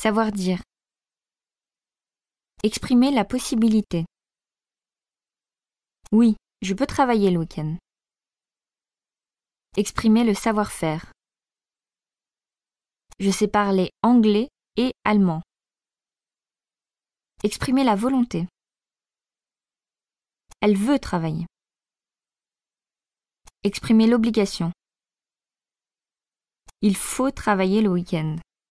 Savoir dire. Exprimer la possibilité. Oui, je peux travailler le week-end. Exprimer le savoir-faire. Je sais parler anglais et allemand. Exprimer la volonté. Elle veut travailler. Exprimer l'obligation. Il faut travailler le week-end.